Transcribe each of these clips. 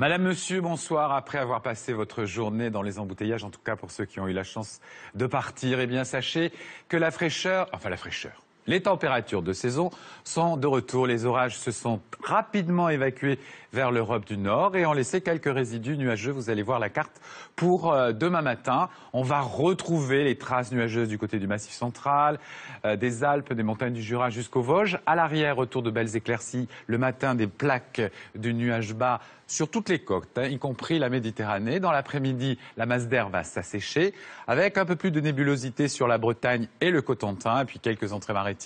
Madame, Monsieur, bonsoir. Après avoir passé votre journée dans les embouteillages, en tout cas pour ceux qui ont eu la chance de partir, eh bien sachez que la fraîcheur, enfin la fraîcheur, les températures de saison sont de retour. Les orages se sont rapidement évacués vers l'Europe du Nord et ont laissé quelques résidus nuageux. Vous allez voir la carte pour euh, demain matin. On va retrouver les traces nuageuses du côté du Massif central, euh, des Alpes, des montagnes du Jura jusqu'aux Vosges. À l'arrière, autour de belles éclaircies. Le matin, des plaques de nuages bas sur toutes les côtes, hein, y compris la Méditerranée. Dans l'après-midi, la masse d'air va s'assécher avec un peu plus de nébulosité sur la Bretagne et le Cotentin, et puis quelques entrées maritimes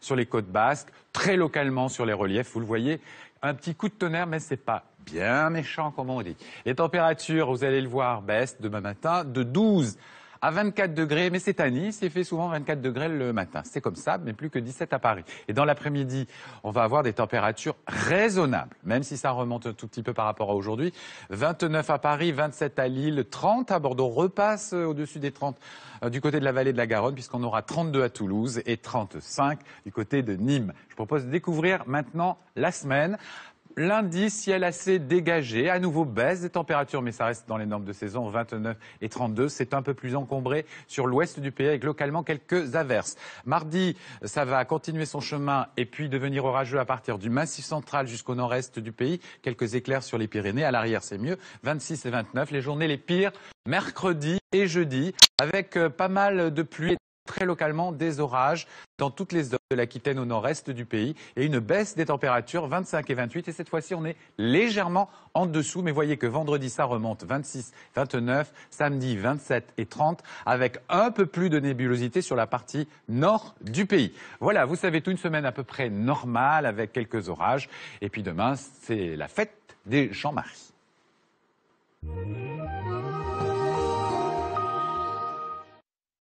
sur les côtes basques, très localement sur les reliefs. Vous le voyez, un petit coup de tonnerre, mais ce n'est pas bien méchant, comme on dit. Les températures, vous allez le voir, baissent demain matin de 12 à 24 degrés, mais c'est Nice, il fait souvent 24 degrés le matin. C'est comme ça, mais plus que 17 à Paris. Et dans l'après-midi, on va avoir des températures raisonnables, même si ça remonte un tout petit peu par rapport à aujourd'hui. 29 à Paris, 27 à Lille, 30 à Bordeaux, repasse euh, au-dessus des 30 euh, du côté de la vallée de la Garonne, puisqu'on aura 32 à Toulouse et 35 du côté de Nîmes. Je propose de découvrir maintenant la semaine Lundi, ciel assez dégagé, à nouveau baisse des températures, mais ça reste dans les normes de saison, 29 et 32. C'est un peu plus encombré sur l'ouest du pays avec localement quelques averses. Mardi, ça va continuer son chemin et puis devenir orageux à partir du massif central jusqu'au nord-est du pays. Quelques éclairs sur les Pyrénées, à l'arrière c'est mieux, 26 et 29. Les journées les pires, mercredi et jeudi, avec euh, pas mal de pluie très localement des orages dans toutes les zones de l'Aquitaine au nord-est du pays et une baisse des températures 25 et 28. Et cette fois-ci, on est légèrement en dessous. Mais voyez que vendredi, ça remonte 26, 29, samedi 27 et 30 avec un peu plus de nébulosité sur la partie nord du pays. Voilà, vous savez tout, une semaine à peu près normale avec quelques orages. Et puis demain, c'est la fête des Jean-Marie.